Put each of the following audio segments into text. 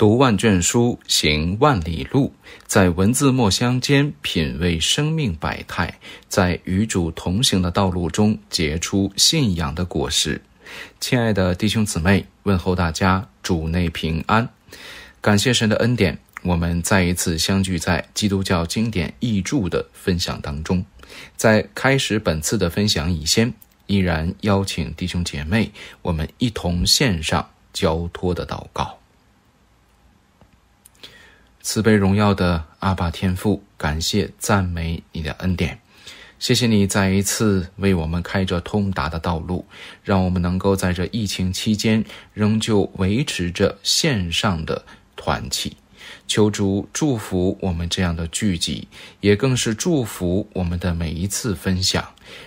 读万卷书，行万里路，在文字墨香间品味生命百态，在与主同行的道路中结出信仰的果实。亲爱的弟兄姊妹，问候大家，主内平安。感谢神的恩典，我们再一次相聚在基督教经典译著的分享当中。在开始本次的分享以前，依然邀请弟兄姐妹，我们一同献上交托的祷告。慈悲荣耀的阿爸天父，感谢赞美你的恩典，谢谢你再一次为我们开着通达的道路，让我们能够在这疫情期间仍旧维持着线上的团契。求主祝福我们这样的聚集，也更是祝福我们的每一次分享，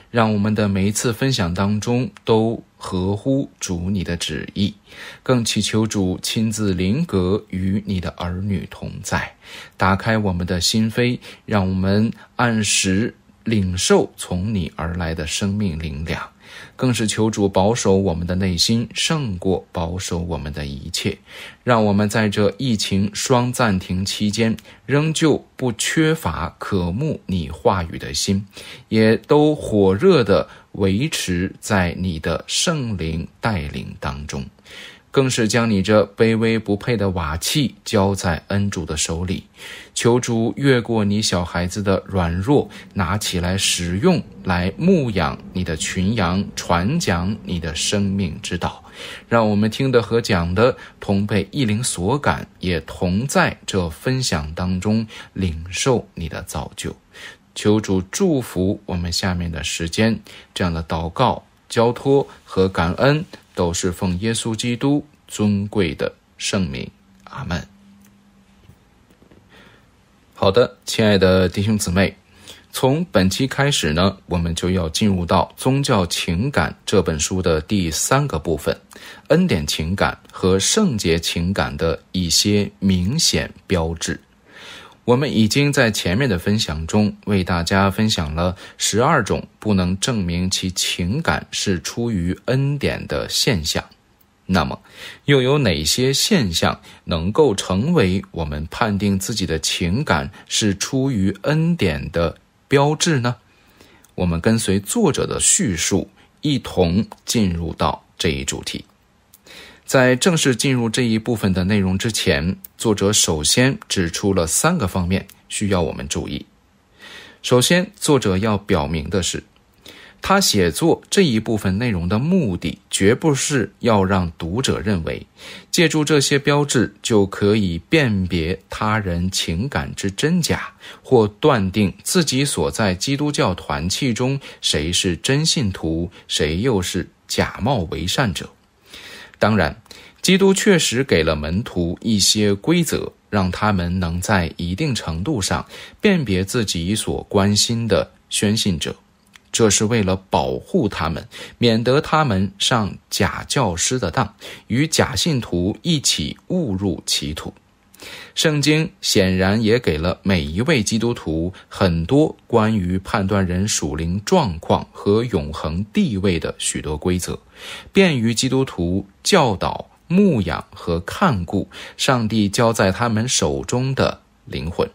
让我们的每一次分享当中都合乎主你的旨意。更祈求主亲自临格与你的儿女同在，打开我们的心扉，让我们按时领受从你而来的生命灵粮。更是求主保守我们的内心，胜过保守我们的一切。让我们在这疫情双暂停期间，仍旧不缺乏渴慕你话语的心，也都火热的维持在你的圣灵带领当中。更是将你这卑微不配的瓦器交在恩主的手里，求主越过你小孩子的软弱，拿起来使用，来牧养你的群羊，传讲你的生命之道，让我们听的和讲的同被意灵所感，也同在这分享当中领受你的造就。求主祝福我们下面的时间，这样的祷告、交托和感恩。都是奉耶稣基督尊贵的圣名，阿门。好的，亲爱的弟兄姊妹，从本期开始呢，我们就要进入到《宗教情感》这本书的第三个部分——恩典情感和圣洁情感的一些明显标志。我们已经在前面的分享中为大家分享了十二种不能证明其情感是出于恩典的现象，那么，又有哪些现象能够成为我们判定自己的情感是出于恩典的标志呢？我们跟随作者的叙述，一同进入到这一主题。在正式进入这一部分的内容之前，作者首先指出了三个方面需要我们注意。首先，作者要表明的是，他写作这一部分内容的目的绝不是要让读者认为，借助这些标志就可以辨别他人情感之真假，或断定自己所在基督教团体中谁是真信徒，谁又是假冒伪善者。当然，基督确实给了门徒一些规则，让他们能在一定程度上辨别自己所关心的宣信者。这是为了保护他们，免得他们上假教师的当，与假信徒一起误入歧途。圣经显然也给了每一位基督徒很多关于判断人属灵状况和永恒地位的许多规则，便于基督徒教导、牧养和看顾上帝交在他们手中的灵魂。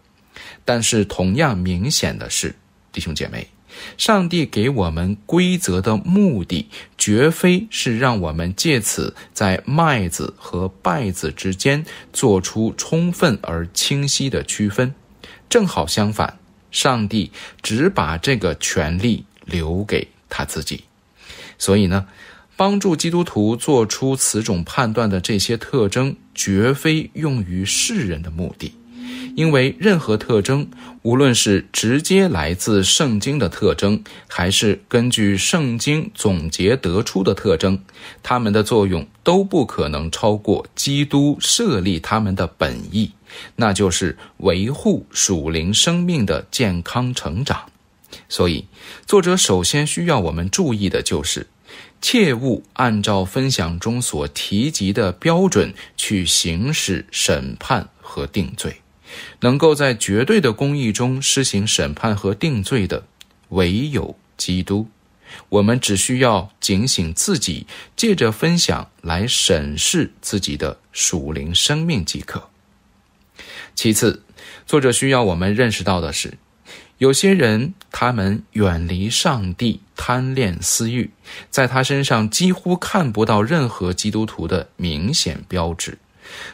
但是同样明显的是，弟兄姐妹。上帝给我们规则的目的，绝非是让我们借此在麦子和稗子之间做出充分而清晰的区分。正好相反，上帝只把这个权利留给他自己。所以呢，帮助基督徒做出此种判断的这些特征，绝非用于世人的目的。因为任何特征，无论是直接来自圣经的特征，还是根据圣经总结得出的特征，它们的作用都不可能超过基督设立它们的本意，那就是维护属灵生命的健康成长。所以，作者首先需要我们注意的就是，切勿按照分享中所提及的标准去行使审判和定罪。能够在绝对的公义中施行审判和定罪的，唯有基督。我们只需要警醒自己，借着分享来审视自己的属灵生命即可。其次，作者需要我们认识到的是，有些人他们远离上帝，贪恋私欲，在他身上几乎看不到任何基督徒的明显标志。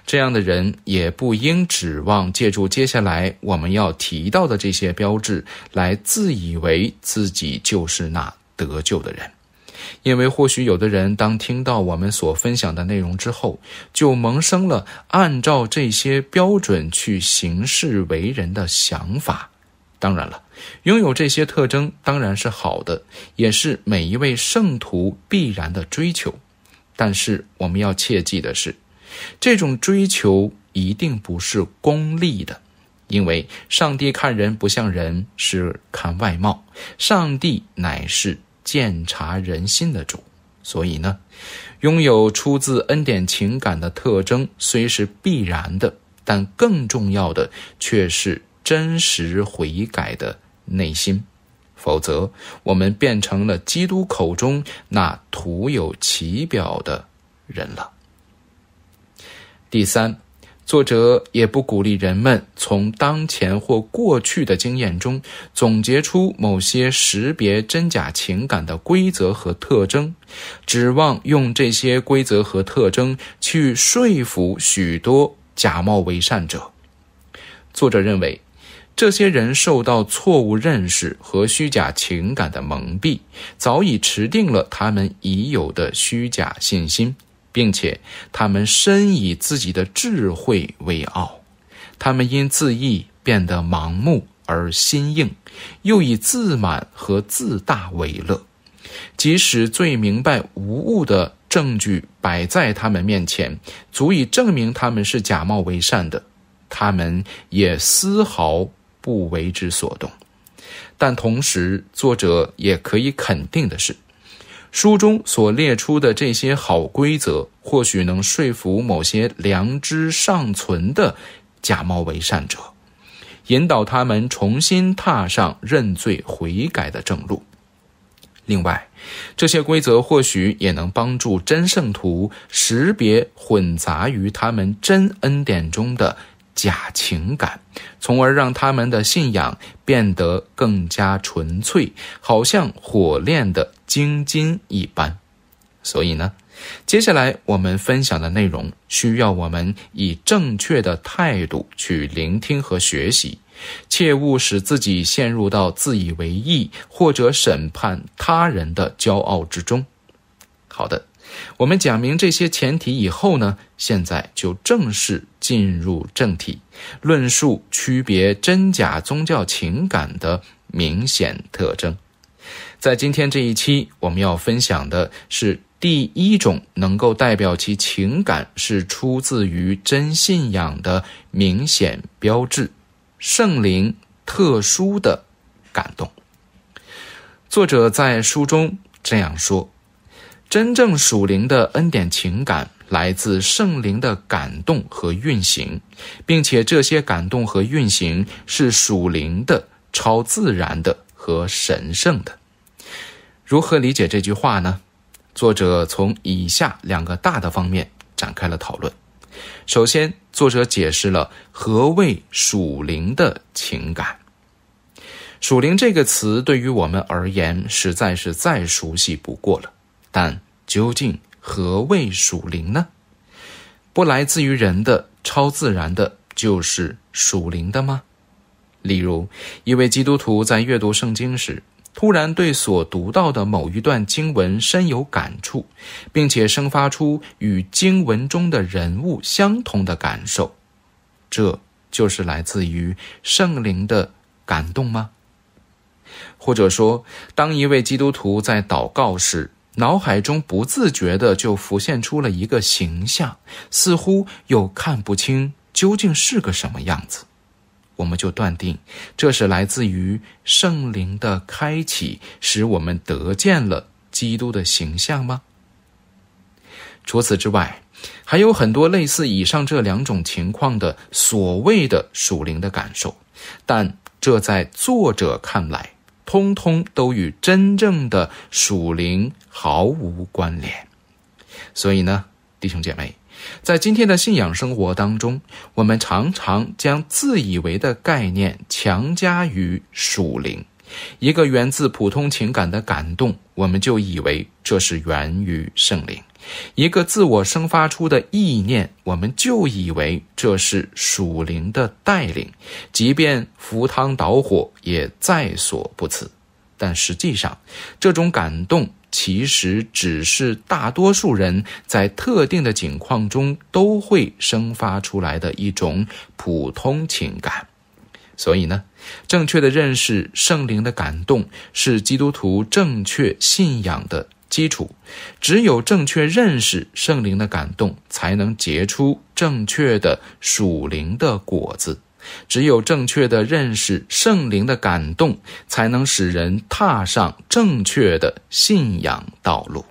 这样的人也不应指望借助接下来我们要提到的这些标志来自以为自己就是那得救的人，因为或许有的人当听到我们所分享的内容之后，就萌生了按照这些标准去行事为人的想法。当然了，拥有这些特征当然是好的，也是每一位圣徒必然的追求。但是我们要切记的是。这种追求一定不是功利的，因为上帝看人不像人，是看外貌。上帝乃是鉴察人心的主，所以呢，拥有出自恩典情感的特征虽是必然的，但更重要的却是真实悔改的内心。否则，我们变成了基督口中那徒有其表的人了。第三，作者也不鼓励人们从当前或过去的经验中总结出某些识别真假情感的规则和特征，指望用这些规则和特征去说服许多假冒伪善者。作者认为，这些人受到错误认识和虚假情感的蒙蔽，早已持定了他们已有的虚假信心。并且，他们深以自己的智慧为傲，他们因自意变得盲目而心硬，又以自满和自大为乐。即使最明白无误的证据摆在他们面前，足以证明他们是假冒为善的，他们也丝毫不为之所动。但同时，作者也可以肯定的是。书中所列出的这些好规则，或许能说服某些良知尚存的假冒为善者，引导他们重新踏上认罪悔改的正路。另外，这些规则或许也能帮助真圣徒识别混杂于他们真恩典中的假情感，从而让他们的信仰变得更加纯粹，好像火炼的。精金一般，所以呢，接下来我们分享的内容需要我们以正确的态度去聆听和学习，切勿使自己陷入到自以为意或者审判他人的骄傲之中。好的，我们讲明这些前提以后呢，现在就正式进入正题，论述区别真假宗教情感的明显特征。在今天这一期，我们要分享的是第一种能够代表其情感是出自于真信仰的明显标志——圣灵特殊的感动。作者在书中这样说：“真正属灵的恩典情感来自圣灵的感动和运行，并且这些感动和运行是属灵的、超自然的和神圣的。”如何理解这句话呢？作者从以下两个大的方面展开了讨论。首先，作者解释了何谓属灵的情感。属灵这个词对于我们而言，实在是再熟悉不过了。但究竟何谓属灵呢？不来自于人的、超自然的，就是属灵的吗？例如，一位基督徒在阅读圣经时。突然对所读到的某一段经文深有感触，并且生发出与经文中的人物相同的感受，这就是来自于圣灵的感动吗？或者说，当一位基督徒在祷告时，脑海中不自觉地就浮现出了一个形象，似乎又看不清究竟是个什么样子？我们就断定，这是来自于圣灵的开启，使我们得见了基督的形象吗？除此之外，还有很多类似以上这两种情况的所谓的属灵的感受，但这在作者看来，通通都与真正的属灵毫无关联。所以呢，弟兄姐妹。在今天的信仰生活当中，我们常常将自以为的概念强加于属灵。一个源自普通情感的感动，我们就以为这是源于圣灵；一个自我生发出的意念，我们就以为这是属灵的带领，即便赴汤蹈火也在所不辞。但实际上，这种感动。其实只是大多数人在特定的境况中都会生发出来的一种普通情感，所以呢，正确的认识圣灵的感动是基督徒正确信仰的基础。只有正确认识圣灵的感动，才能结出正确的属灵的果子。只有正确的认识圣灵的感动，才能使人踏上正确的信仰道路。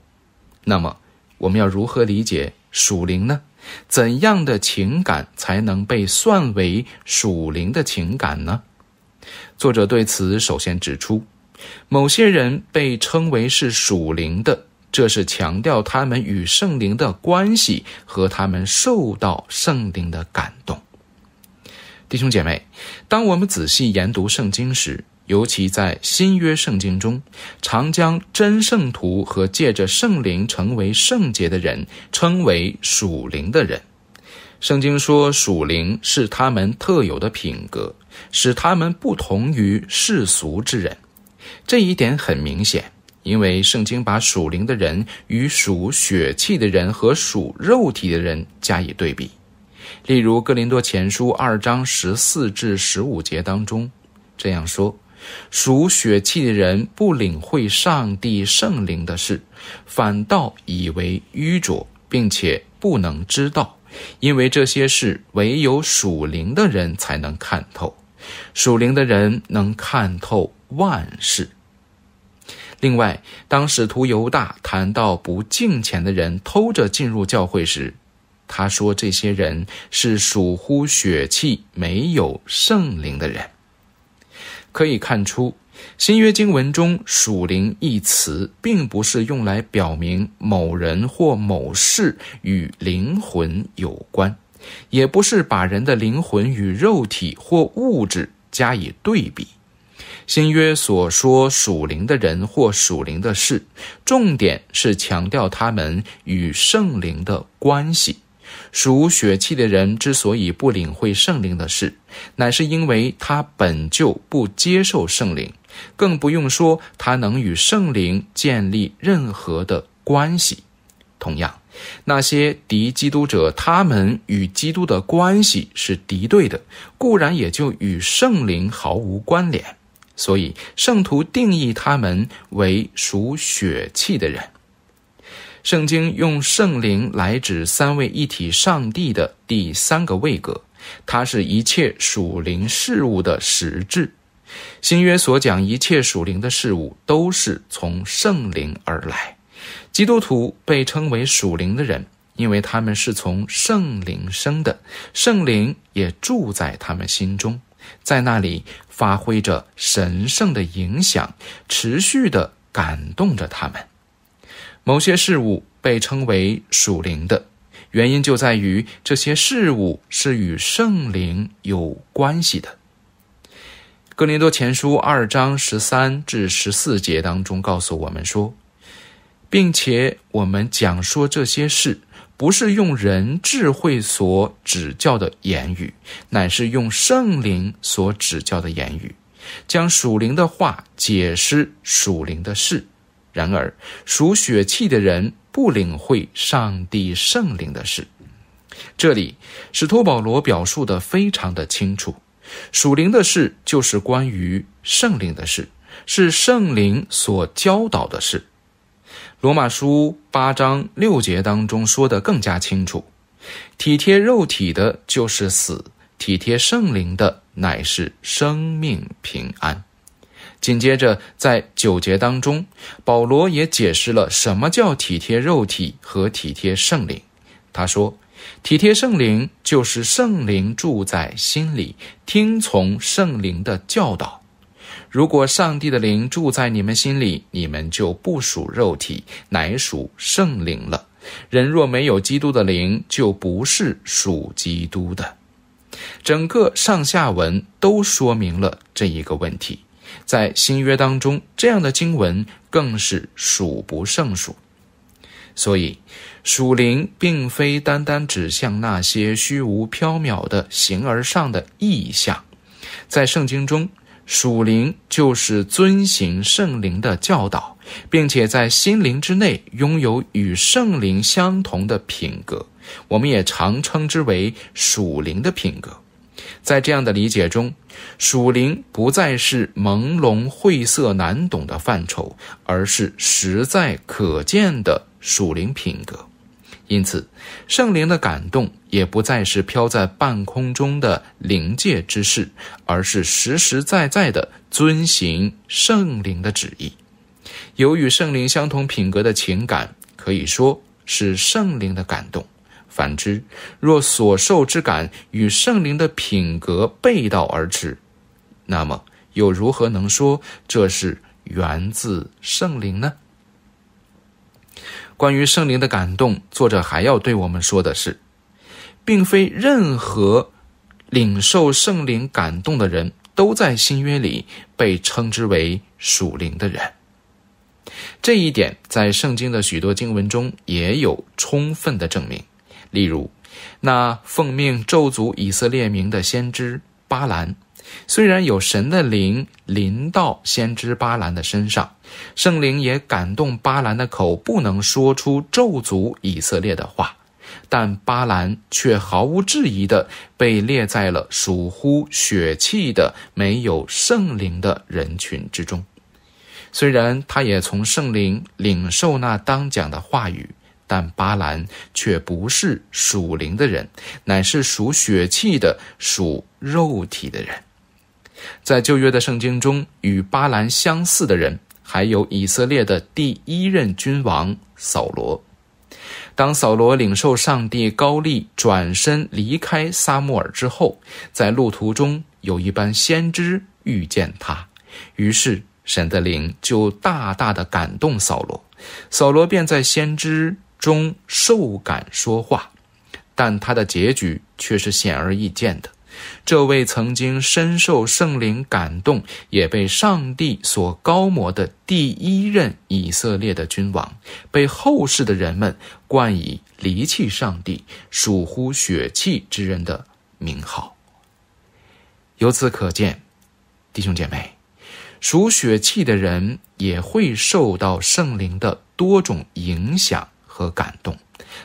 那么，我们要如何理解属灵呢？怎样的情感才能被算为属灵的情感呢？作者对此首先指出，某些人被称为是属灵的，这是强调他们与圣灵的关系和他们受到圣灵的感动。弟兄姐妹，当我们仔细研读圣经时，尤其在新约圣经中，常将真圣徒和借着圣灵成为圣洁的人称为属灵的人。圣经说，属灵是他们特有的品格，使他们不同于世俗之人。这一点很明显，因为圣经把属灵的人与属血气的人和属肉体的人加以对比。例如《哥林多前书》二章十四至十五节当中这样说：“属血气的人不领会上帝圣灵的事，反倒以为愚拙，并且不能知道，因为这些事唯有属灵的人才能看透。属灵的人能看透万事。”另外，当使徒犹大谈到不敬虔的人偷着进入教会时。他说：“这些人是属乎血气、没有圣灵的人。”可以看出，《新约经文》中“属灵”一词，并不是用来表明某人或某事与灵魂有关，也不是把人的灵魂与肉体或物质加以对比。新约所说“属灵”的人或属灵的事，重点是强调他们与圣灵的关系。属血气的人之所以不领会圣灵的事，乃是因为他本就不接受圣灵，更不用说他能与圣灵建立任何的关系。同样，那些敌基督者，他们与基督的关系是敌对的，固然也就与圣灵毫无关联。所以，圣徒定义他们为属血气的人。圣经用圣灵来指三位一体上帝的第三个位格，它是一切属灵事物的实质。新约所讲一切属灵的事物都是从圣灵而来。基督徒被称为属灵的人，因为他们是从圣灵生的，圣灵也住在他们心中，在那里发挥着神圣的影响，持续地感动着他们。某些事物被称为属灵的原因，就在于这些事物是与圣灵有关系的。哥林多前书二章十三至十四节当中告诉我们说，并且我们讲说这些事，不是用人智慧所指教的言语，乃是用圣灵所指教的言语，将属灵的话解释属灵的事。然而，属血气的人不领会上帝圣灵的事。这里，使徒保罗表述的非常的清楚。属灵的事就是关于圣灵的事，是圣灵所教导的事。罗马书八章六节当中说的更加清楚：体贴肉体的，就是死；体贴圣灵的，乃是生命平安。紧接着，在九节当中，保罗也解释了什么叫体贴肉体和体贴圣灵。他说：“体贴圣灵就是圣灵住在心里，听从圣灵的教导。如果上帝的灵住在你们心里，你们就不属肉体，乃属圣灵了。人若没有基督的灵，就不是属基督的。”整个上下文都说明了这一个问题。在新约当中，这样的经文更是数不胜数。所以，属灵并非单单指向那些虚无缥缈的形而上的意象，在圣经中，属灵就是遵行圣灵的教导，并且在心灵之内拥有与圣灵相同的品格。我们也常称之为属灵的品格。在这样的理解中，属灵不再是朦胧晦涩难懂的范畴，而是实在可见的属灵品格。因此，圣灵的感动也不再是飘在半空中的灵界之事，而是实实在在的遵行圣灵的旨意。有与圣灵相同品格的情感，可以说是圣灵的感动。反之，若所受之感与圣灵的品格背道而驰，那么又如何能说这是源自圣灵呢？关于圣灵的感动，作者还要对我们说的是，并非任何领受圣灵感动的人都在新约里被称之为属灵的人。这一点在圣经的许多经文中也有充分的证明。例如，那奉命咒诅以色列名的先知巴兰，虽然有神的灵临到先知巴兰的身上，圣灵也感动巴兰的口，不能说出咒诅以色列的话，但巴兰却毫无质疑的被列在了属乎血气的没有圣灵的人群之中。虽然他也从圣灵领受那当讲的话语。但巴兰却不是属灵的人，乃是属血气的、属肉体的人。在旧约的圣经中，与巴兰相似的人还有以色列的第一任君王扫罗。当扫罗领受上帝高利转身离开撒穆耳之后，在路途中有一班先知遇见他，于是神的灵就大大的感动扫罗，扫罗便在先知。中受感说话，但他的结局却是显而易见的。这位曾经深受圣灵感动，也被上帝所高摩的第一任以色列的君王，被后世的人们冠以离弃上帝、属乎血气之人的名号。由此可见，弟兄姐妹，属血气的人也会受到圣灵的多种影响。和感动，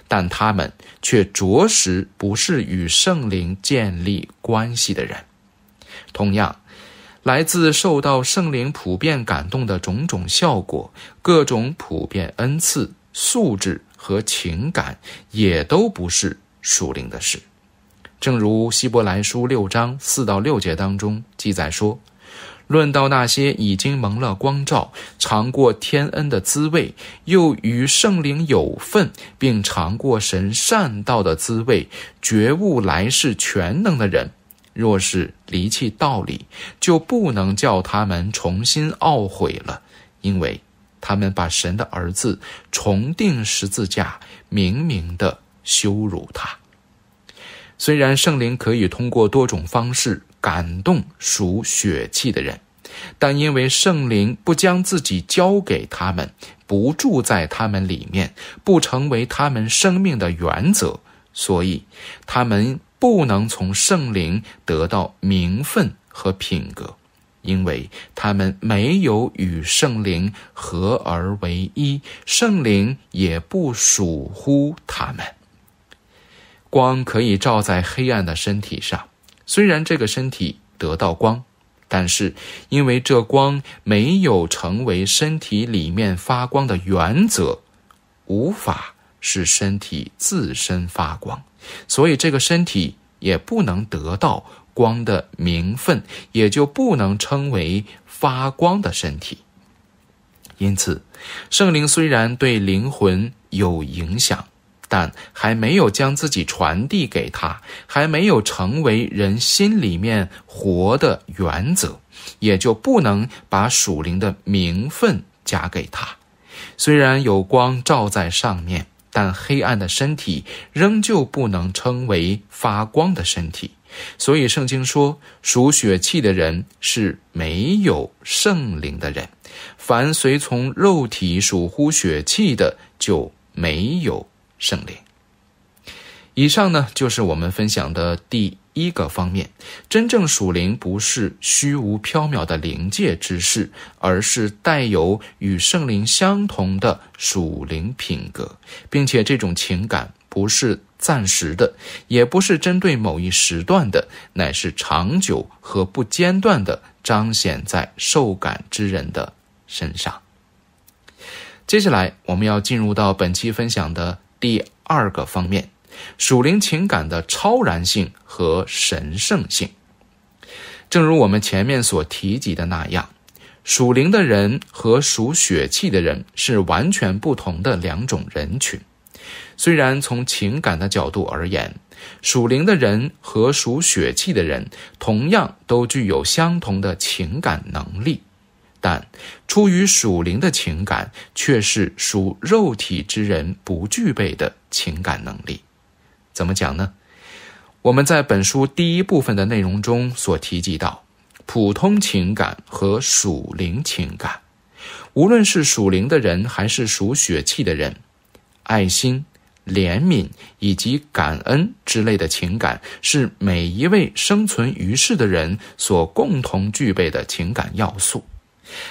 但他们却着实不是与圣灵建立关系的人。同样，来自受到圣灵普遍感动的种种效果、各种普遍恩赐、素质和情感，也都不是属灵的事。正如希伯来书六章四到六节当中记载说。论到那些已经蒙了光照、尝过天恩的滋味，又与圣灵有份，并尝过神善道的滋味、觉悟来世全能的人，若是离弃道理，就不能叫他们重新懊悔了，因为他们把神的儿子重定十字架，明明的羞辱他。虽然圣灵可以通过多种方式。感动属血气的人，但因为圣灵不将自己交给他们，不住在他们里面，不成为他们生命的原则，所以他们不能从圣灵得到名分和品格，因为他们没有与圣灵合而为一，圣灵也不属乎他们。光可以照在黑暗的身体上。虽然这个身体得到光，但是因为这光没有成为身体里面发光的原则，无法使身体自身发光，所以这个身体也不能得到光的名分，也就不能称为发光的身体。因此，圣灵虽然对灵魂有影响。但还没有将自己传递给他，还没有成为人心里面活的原则，也就不能把属灵的名分加给他。虽然有光照在上面，但黑暗的身体仍旧不能称为发光的身体。所以圣经说，属血气的人是没有圣灵的人。凡随从肉体属乎血气的，就没有。圣灵。以上呢，就是我们分享的第一个方面。真正属灵不是虚无缥缈的灵界之事，而是带有与圣灵相同的属灵品格，并且这种情感不是暂时的，也不是针对某一时段的，乃是长久和不间断的彰显在受感之人的身上。接下来，我们要进入到本期分享的。第二个方面，属灵情感的超然性和神圣性。正如我们前面所提及的那样，属灵的人和属血气的人是完全不同的两种人群。虽然从情感的角度而言，属灵的人和属血气的人同样都具有相同的情感能力。但，出于属灵的情感，却是属肉体之人不具备的情感能力。怎么讲呢？我们在本书第一部分的内容中所提及到，普通情感和属灵情感，无论是属灵的人还是属血气的人，爱心、怜悯以及感恩之类的情感，是每一位生存于世的人所共同具备的情感要素。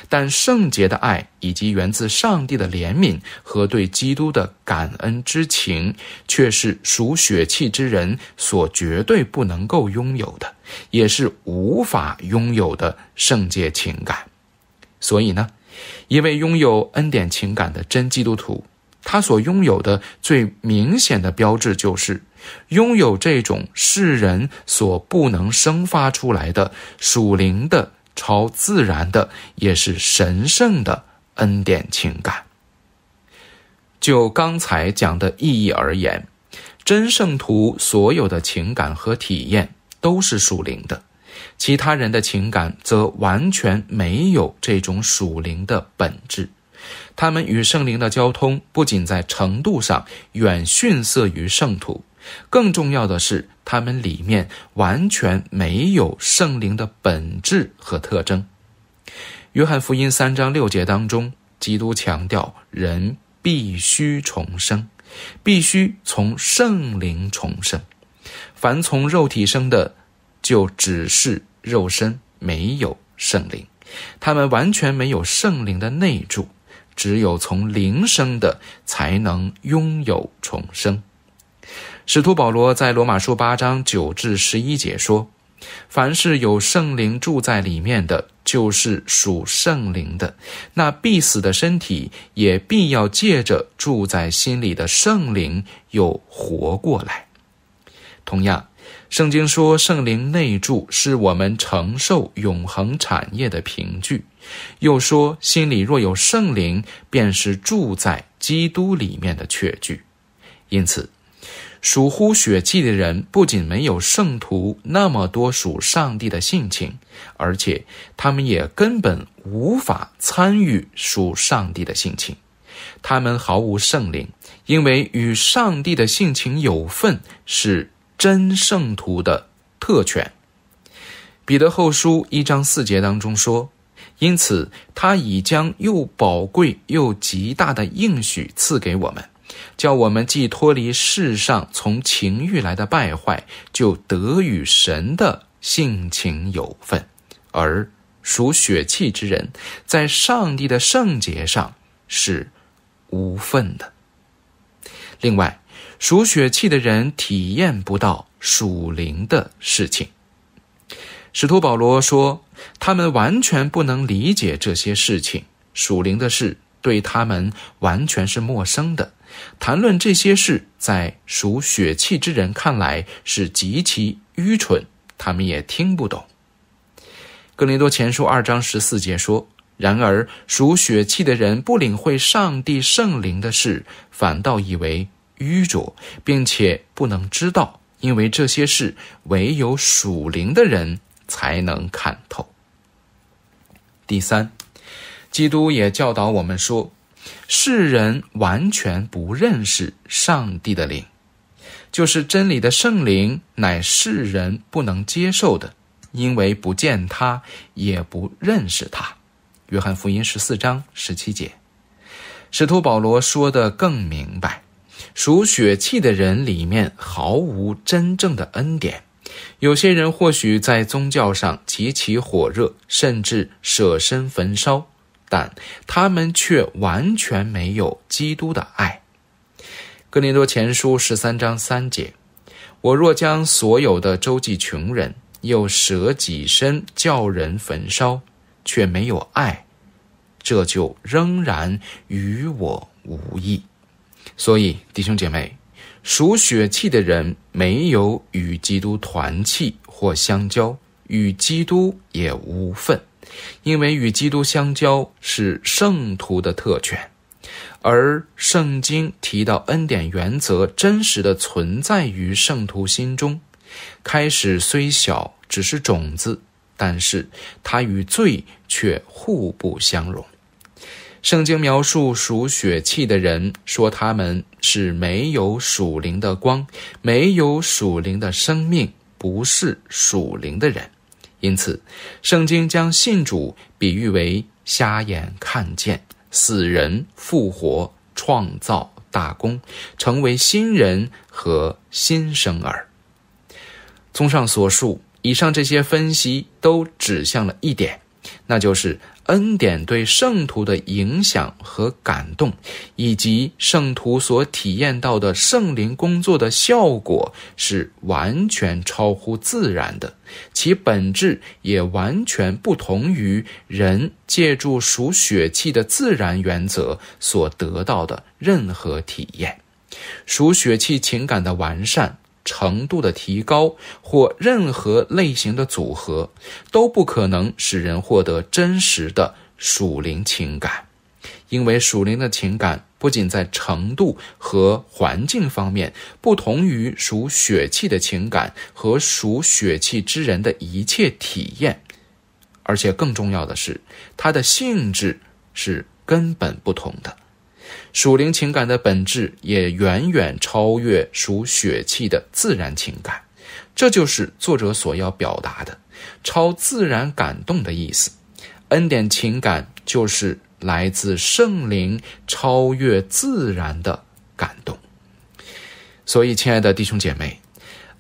但圣洁的爱，以及源自上帝的怜悯和对基督的感恩之情，却是属血气之人所绝对不能够拥有的，也是无法拥有的圣洁情感。所以呢，一位拥有恩典情感的真基督徒，他所拥有的最明显的标志，就是拥有这种世人所不能生发出来的属灵的。超自然的，也是神圣的恩典情感。就刚才讲的意义而言，真圣徒所有的情感和体验都是属灵的；其他人的情感则完全没有这种属灵的本质。他们与圣灵的交通，不仅在程度上远逊色于圣徒。更重要的是，他们里面完全没有圣灵的本质和特征。约翰福音三章六节当中，基督强调，人必须重生，必须从圣灵重生。凡从肉体生的，就只是肉身，没有圣灵。他们完全没有圣灵的内住，只有从灵生的，才能拥有重生。使徒保罗在罗马书八章九至十一节说：“凡是有圣灵住在里面的就是属圣灵的，那必死的身体也必要借着住在心里的圣灵又活过来。”同样，圣经说圣灵内住是我们承受永恒产业的凭据，又说心里若有圣灵，便是住在基督里面的确据。因此。属乎血气的人，不仅没有圣徒那么多属上帝的性情，而且他们也根本无法参与属上帝的性情。他们毫无圣灵，因为与上帝的性情有份是真圣徒的特权。彼得后书一章四节当中说：“因此，他已将又宝贵又极大的应许赐给我们。”叫我们既脱离世上从情欲来的败坏，就得与神的性情有份；而属血气之人，在上帝的圣洁上是无份的。另外，属血气的人体验不到属灵的事情。使徒保罗说，他们完全不能理解这些事情，属灵的事对他们完全是陌生的。谈论这些事，在属血气之人看来是极其愚蠢，他们也听不懂。哥林多前书二章十四节说：“然而属血气的人不领会上帝圣灵的事，反倒以为愚拙，并且不能知道，因为这些事唯有属灵的人才能看透。”第三，基督也教导我们说。世人完全不认识上帝的灵，就是真理的圣灵，乃世人不能接受的，因为不见他，也不认识他。约翰福音十四章十七节，使徒保罗说的更明白：属血气的人里面毫无真正的恩典。有些人或许在宗教上极其火热，甚至舍身焚烧。但他们却完全没有基督的爱。哥林多前书十三章三节：我若将所有的周济穷人，又舍己身叫人焚烧，却没有爱，这就仍然与我无益。所以弟兄姐妹，属血气的人没有与基督团契或相交，与基督也无份。因为与基督相交是圣徒的特权，而圣经提到恩典原则真实地存在于圣徒心中。开始虽小，只是种子，但是它与罪却互不相容。圣经描述属血气的人说，他们是没有属灵的光，没有属灵的生命，不是属灵的人。因此，圣经将信主比喻为瞎眼看见、死人复活、创造大功、成为新人和新生儿。综上所述，以上这些分析都指向了一点，那就是。恩典对圣徒的影响和感动，以及圣徒所体验到的圣灵工作的效果，是完全超乎自然的，其本质也完全不同于人借助属血气的自然原则所得到的任何体验。属血气情感的完善。程度的提高或任何类型的组合，都不可能使人获得真实的属灵情感，因为属灵的情感不仅在程度和环境方面不同于属血气的情感和属血气之人的一切体验，而且更重要的是，它的性质是根本不同的。属灵情感的本质也远远超越属血气的自然情感，这就是作者所要表达的超自然感动的意思。恩典情感就是来自圣灵超越自然的感动。所以，亲爱的弟兄姐妹，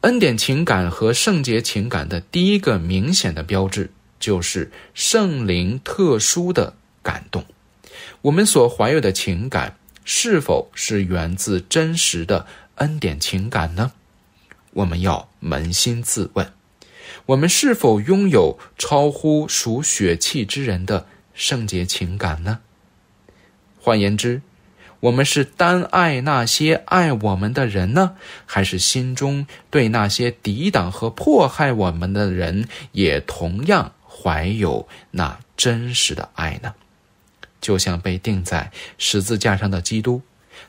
恩典情感和圣洁情感的第一个明显的标志就是圣灵特殊的感动。我们所怀有的情感。是否是源自真实的恩典情感呢？我们要扪心自问：我们是否拥有超乎属血气之人的圣洁情感呢？换言之，我们是单爱那些爱我们的人呢，还是心中对那些抵挡和迫害我们的人也同样怀有那真实的爱呢？就像被钉在十字架上的基督，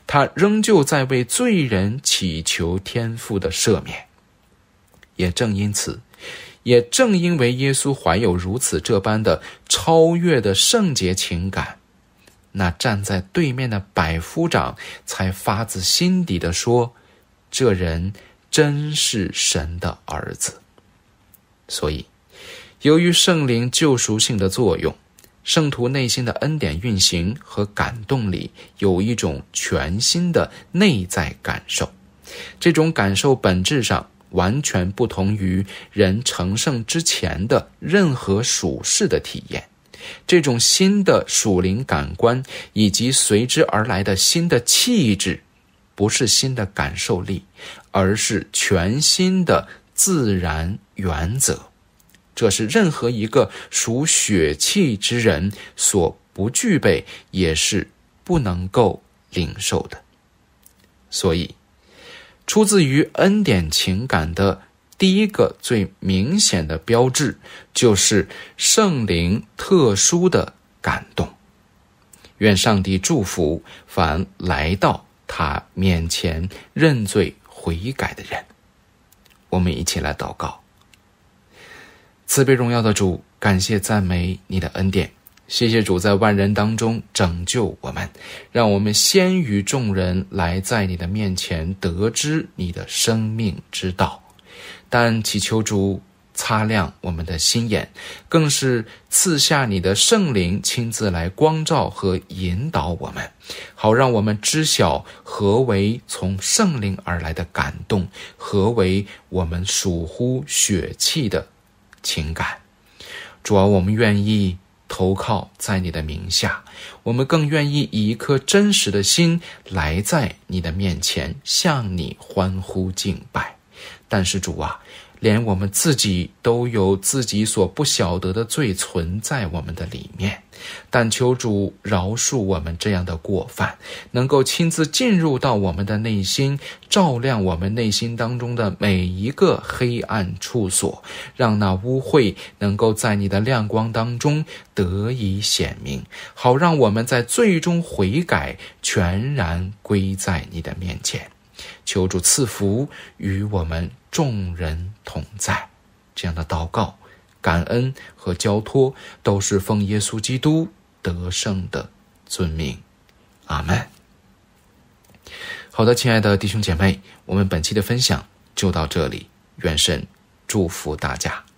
他仍旧在为罪人祈求天父的赦免。也正因此，也正因为耶稣怀有如此这般的超越的圣洁情感，那站在对面的百夫长才发自心底的说：“这人真是神的儿子。”所以，由于圣灵救赎性的作用。圣徒内心的恩典运行和感动里，有一种全新的内在感受，这种感受本质上完全不同于人成圣之前的任何属世的体验。这种新的属灵感官以及随之而来的新的气质，不是新的感受力，而是全新的自然原则。这是任何一个属血气之人所不具备，也是不能够领受的。所以，出自于恩典情感的第一个最明显的标志，就是圣灵特殊的感动。愿上帝祝福凡来到他面前认罪悔改的人。我们一起来祷告。慈悲荣耀的主，感谢赞美你的恩典。谢谢主在万人当中拯救我们，让我们先于众人来在你的面前得知你的生命之道。但祈求主擦亮我们的心眼，更是赐下你的圣灵亲自来光照和引导我们，好让我们知晓何为从圣灵而来的感动，何为我们属乎血气的。情感，主啊，我们愿意投靠在你的名下，我们更愿意以一颗真实的心来在你的面前向你欢呼敬拜。但是主啊，连我们自己都有自己所不晓得的罪存在我们的里面。但求主饶恕我们这样的过犯，能够亲自进入到我们的内心，照亮我们内心当中的每一个黑暗处所，让那污秽能够在你的亮光当中得以显明，好让我们在最终悔改，全然归在你的面前。求主赐福与我们众人同在，这样的祷告。感恩和交托都是奉耶稣基督得胜的尊命，阿门。好的，亲爱的弟兄姐妹，我们本期的分享就到这里，愿神祝福大家。